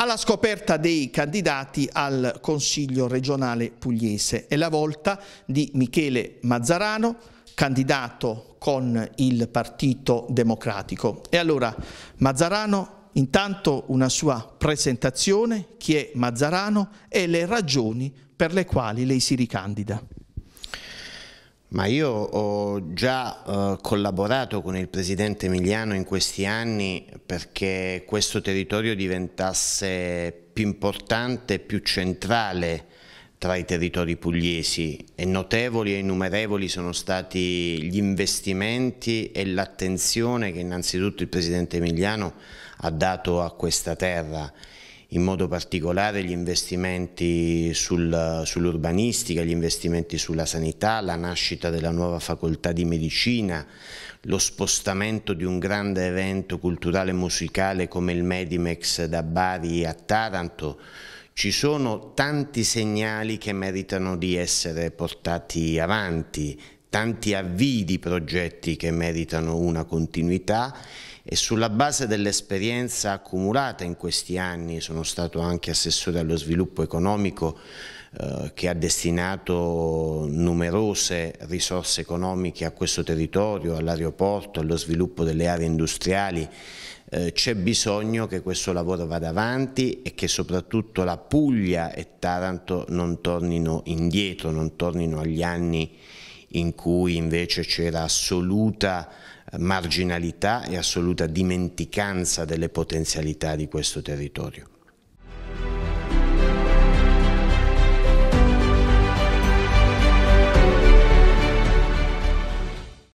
alla scoperta dei candidati al Consiglio regionale pugliese. È la volta di Michele Mazzarano, candidato con il Partito Democratico. E allora Mazzarano intanto una sua presentazione, chi è Mazzarano e le ragioni per le quali lei si ricandida. Ma io ho già eh, collaborato con il presidente Emiliano in questi anni perché questo territorio diventasse più importante, più centrale tra i territori pugliesi e notevoli e innumerevoli sono stati gli investimenti e l'attenzione che innanzitutto il presidente Emiliano ha dato a questa terra in modo particolare gli investimenti sul, sull'urbanistica, gli investimenti sulla sanità, la nascita della nuova facoltà di medicina, lo spostamento di un grande evento culturale e musicale come il Medimex da Bari a Taranto, ci sono tanti segnali che meritano di essere portati avanti, tanti avvii di progetti che meritano una continuità e sulla base dell'esperienza accumulata in questi anni, sono stato anche assessore allo sviluppo economico eh, che ha destinato numerose risorse economiche a questo territorio, all'aeroporto, allo sviluppo delle aree industriali, eh, c'è bisogno che questo lavoro vada avanti e che soprattutto la Puglia e Taranto non tornino indietro, non tornino agli anni in cui invece c'era assoluta eh, marginalità e assoluta dimenticanza delle potenzialità di questo territorio.